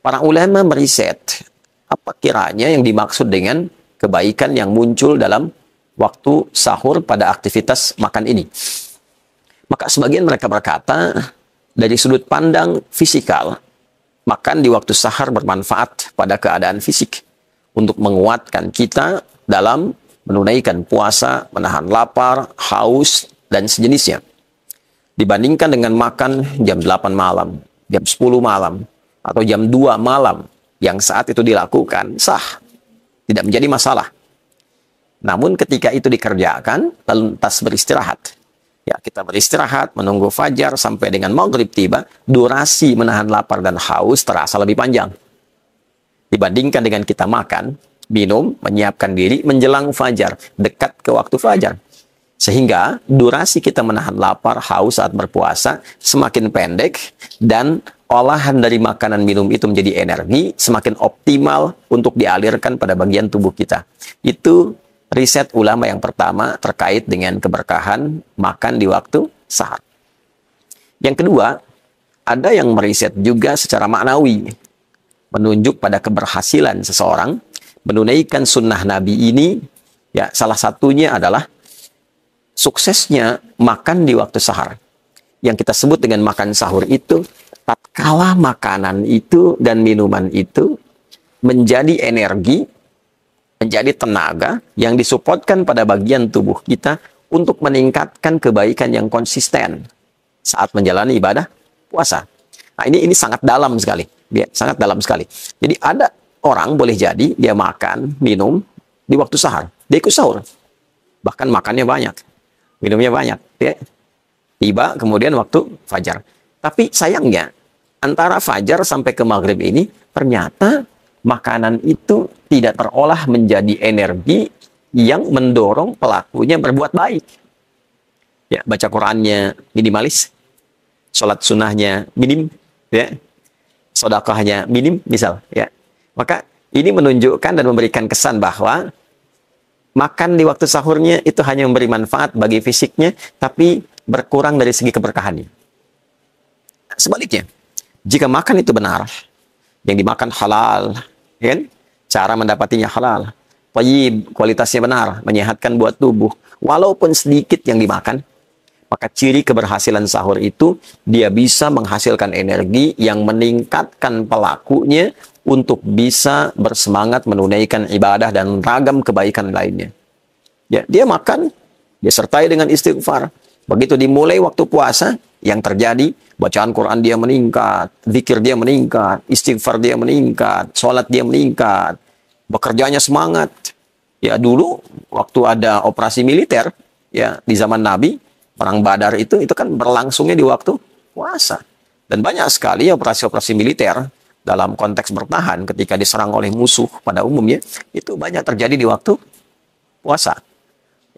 para ulama meriset apa kiranya yang dimaksud dengan kebaikan yang muncul dalam waktu sahur pada aktivitas makan ini. Maka sebagian mereka berkata, dari sudut pandang fisikal, makan di waktu sahar bermanfaat pada keadaan fisik untuk menguatkan kita dalam menunaikan puasa, menahan lapar, haus, dan sejenisnya. Dibandingkan dengan makan jam 8 malam, jam 10 malam, atau jam 2 malam yang saat itu dilakukan sah. Tidak menjadi masalah. Namun ketika itu dikerjakan, lantas beristirahat. Ya, kita beristirahat, menunggu fajar sampai dengan maghrib tiba, durasi menahan lapar dan haus terasa lebih panjang. Dibandingkan dengan kita makan, minum, menyiapkan diri menjelang fajar, dekat ke waktu fajar. Sehingga durasi kita menahan lapar, haus saat berpuasa semakin pendek dan olahan dari makanan minum itu menjadi energi semakin optimal untuk dialirkan pada bagian tubuh kita. Itu riset ulama yang pertama terkait dengan keberkahan makan di waktu sahur. Yang kedua, ada yang meriset juga secara maknawi menunjuk pada keberhasilan seseorang menunaikan sunnah Nabi ini ya salah satunya adalah suksesnya makan di waktu sahur. Yang kita sebut dengan makan sahur itu tatkala makanan itu dan minuman itu menjadi energi, menjadi tenaga yang disupportkan pada bagian tubuh kita untuk meningkatkan kebaikan yang konsisten saat menjalani ibadah puasa. Nah, ini ini sangat dalam sekali, ya, sangat dalam sekali. Jadi ada orang boleh jadi dia makan, minum di waktu sahur, dia ikut sahur. Bahkan makannya banyak, minumnya banyak, ya. Tiba kemudian waktu fajar. Tapi sayangnya antara fajar sampai ke maghrib ini ternyata makanan itu tidak terolah menjadi energi yang mendorong pelakunya berbuat baik. Ya, baca Qurannya minimalis, sholat sunnahnya minim, ya, sodakahnya minim, misal, ya. Maka ini menunjukkan dan memberikan kesan bahwa makan di waktu sahurnya itu hanya memberi manfaat bagi fisiknya, tapi berkurang dari segi keberkahannya. Sebaliknya, jika makan itu benar, yang dimakan halal, ya kan? Cara mendapatinya halal. Tayyib, kualitasnya benar, menyehatkan buat tubuh. Walaupun sedikit yang dimakan, maka ciri keberhasilan sahur itu dia bisa menghasilkan energi yang meningkatkan pelakunya untuk bisa bersemangat menunaikan ibadah dan ragam kebaikan lainnya. Ya, dia makan, dia sertai dengan istighfar. Begitu dimulai waktu puasa, yang terjadi bacaan Quran dia meningkat, zikir dia meningkat, istighfar dia meningkat, sholat dia meningkat, bekerjanya semangat. Ya dulu waktu ada operasi militer, ya di zaman Nabi, perang Badar itu itu kan berlangsungnya di waktu puasa. Dan banyak sekali operasi-operasi militer dalam konteks bertahan ketika diserang oleh musuh pada umumnya itu banyak terjadi di waktu puasa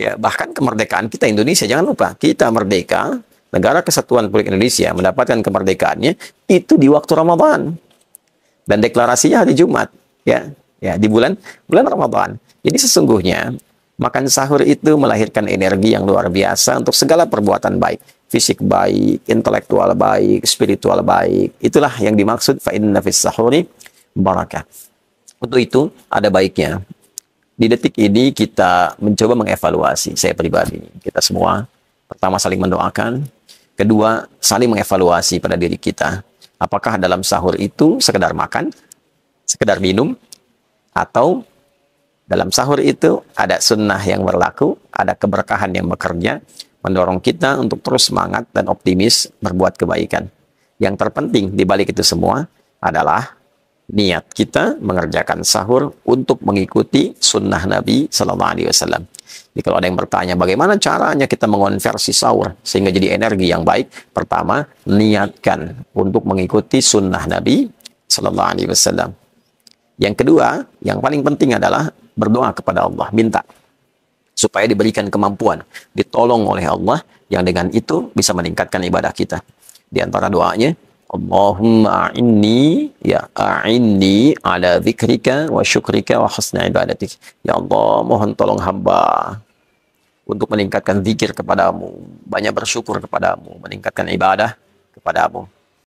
ya bahkan kemerdekaan kita Indonesia jangan lupa kita merdeka negara kesatuan Republik Indonesia mendapatkan kemerdekaannya itu di waktu Ramadan dan deklarasinya hari Jumat ya ya di bulan bulan Ramadan jadi sesungguhnya makan sahur itu melahirkan energi yang luar biasa untuk segala perbuatan baik fisik baik intelektual baik spiritual baik itulah yang dimaksud fa'in nafis sahur sahuri barakah untuk itu ada baiknya di detik ini kita mencoba mengevaluasi saya pribadi kita semua pertama saling mendoakan kedua saling mengevaluasi pada diri kita apakah dalam sahur itu sekedar makan sekedar minum atau dalam sahur itu ada sunnah yang berlaku ada keberkahan yang bekerja mendorong kita untuk terus semangat dan optimis berbuat kebaikan yang terpenting di balik itu semua adalah niat kita mengerjakan sahur untuk mengikuti sunnah Nabi Sallallahu Alaihi Wasallam. Jadi kalau ada yang bertanya bagaimana caranya kita mengonversi sahur sehingga jadi energi yang baik, pertama niatkan untuk mengikuti sunnah Nabi Sallallahu Alaihi Wasallam. Yang kedua, yang paling penting adalah berdoa kepada Allah, minta supaya diberikan kemampuan, ditolong oleh Allah yang dengan itu bisa meningkatkan ibadah kita. Di antara doanya, Allahumma a'inni ya a'inni ala zikrika wa syukrika wa husna ibadatik. Ya Allah, mohon tolong hamba untuk meningkatkan zikir kepadamu, banyak bersyukur kepadamu, meningkatkan ibadah kepadamu.